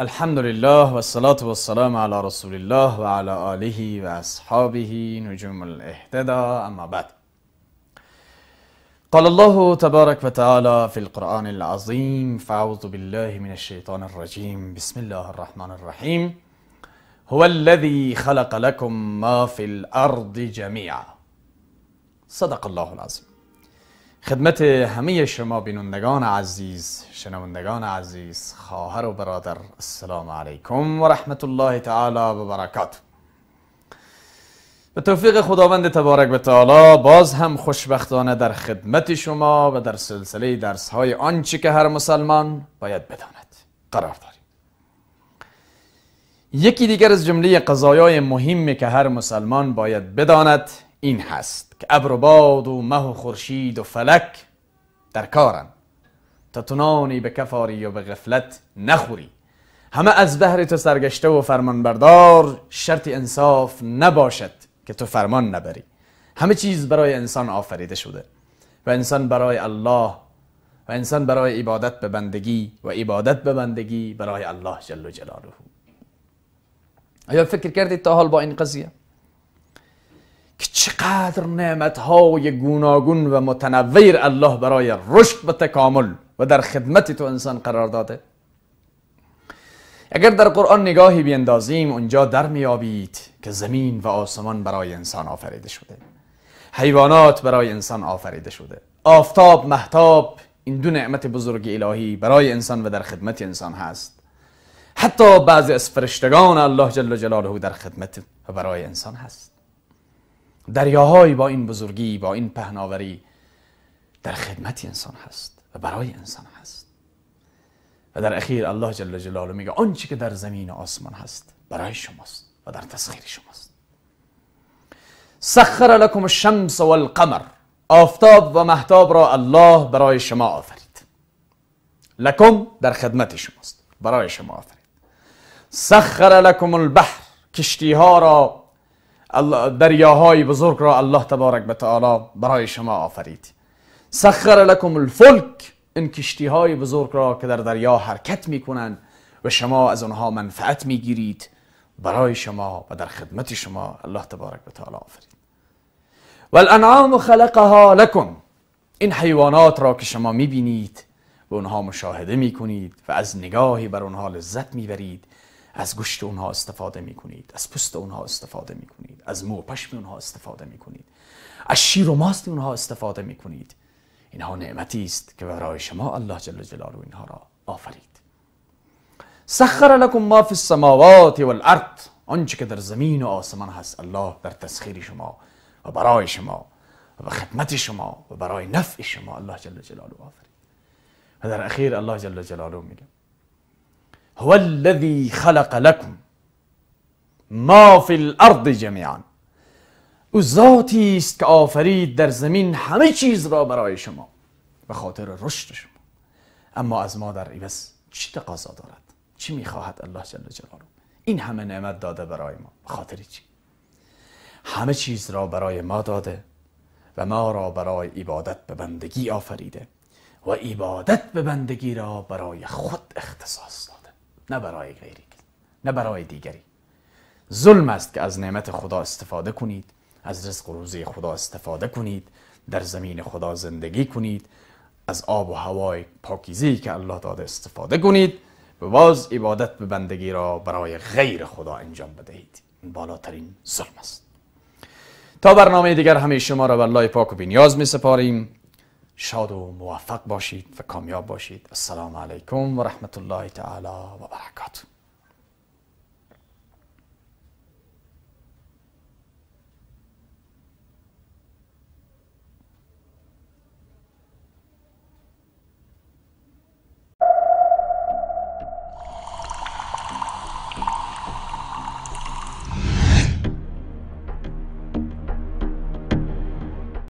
الحمد لله والصلاة والسلام على رسول الله وعلى آله وأصحابه نجوم الاهتدى أما بعد قال الله تبارك وتعالى في القرآن العظيم فأعوذ بالله من الشيطان الرجيم بسم الله الرحمن الرحيم هو الذي خلق لكم ما في الأرض جميعا صدق الله العظيم خدمت همه شما بینندگان عزیز شنوندگان عزیز خواهر و برادر السلام علیکم و رحمت الله تعالی و برکات. به توفیق خداوند تبارک و تعالی باز هم خوشبختانه در خدمت شما و در سلسله درس های آنچه که هر مسلمان باید بداند قرار داریم یکی دیگر از جمله قضایای مهمی که هر مسلمان باید بداند این هست که ابر و باد و مه و خورشید و فلک در کارن تا تنانی به کفاری و به غفلت نخوری همه از بهر تو سرگشته و فرمانبردار شرط انصاف نباشد که تو فرمان نبری همه چیز برای انسان آفریده شده و انسان برای الله و انسان برای عبادت به بندگی و عبادت به بندگی برای الله جل جلاله آیا فکر کردید تا حال با این قضیه؟ که چقدر نعمتهای گوناگون و متنویر الله برای رشد و تکامل و در خدمت تو انسان قرار داده اگر در قرآن نگاهی بیندازیم اونجا در میابید که زمین و آسمان برای انسان آفریده شده حیوانات برای انسان آفریده شده آفتاب محتاب این دو نعمت بزرگ الهی برای انسان و در خدمت انسان هست حتی بعضی از فرشتگان الله جل جلاله در خدمت و برای انسان هست دریاهایی با این بزرگی با این پهناوری در خدمت انسان هست و برای انسان هست و در اخیر الله جل جلاله میگه آنچه که در زمین و آسمان هست برای شماست و در تسخیر شماست سخر لکم الشمس القمر آفتاب و محتاب را الله برای شما آفرید لکم در خدمت شماست برای شما آفرید سخر لکم البحر کشتی ها را دریاهای بزرگ را الله تبارک به تعالی برای شما آفرید سخر لکم الفلک این کشتی های بزرگ را که در دریا حرکت می کنند و شما از آنها منفعت می گیرید برای شما و در خدمت شما الله تبارک و تعالی آفرید و الانعام خلقها لکم این حیوانات را که شما می بینید و اونها مشاهده می کنید و از نگاهی بر اونها لذت می برید از گوشت اونها استفاده می از پوست اونها استفاده می از مو پشم اونها استفاده می کنید از شیر و ماست اونها استفاده می کنید اینها نعمتی است که برای شما الله جل جلاله اینها را آفرید سخر لکم ما فی السماوات والارض آنچه که در زمین و آسمان هست الله در تسخیر شما و برای شما و به خدمت شما و برای نفع شما الله جل جلاله آفرید و در اخیر الله جل جلاله میگه هو الذی خلق لکم ما فی الارض جمیعا او ذاتی است که آفرید در زمین همه چیز را برای شما به خاطر رشد شما اما از ما در ایوس چی تقاضا دارد چی میخواهد الله جل جلاله این همه نعمت داده برای ما به خاطر چی همه چیز را برای ما داده و ما را برای عبادت به بندگی آفریده و عبادت به بندگی را برای خود اختصاص نه برای غیری نه برای دیگری ظلم است که از نعمت خدا استفاده کنید از رزق و روزی خدا استفاده کنید در زمین خدا زندگی کنید از آب و هوای پاکیزی که الله داده استفاده کنید و باز عبادت به بندگی را برای غیر خدا انجام بدهید این بالاترین ظلم است تا برنامه دیگر همه شما را به الله پاک و بینیاز می سپاریم شاد و موفق باشید و کامیاب باشید السلام علیکم و رحمت الله تعالی و برکاته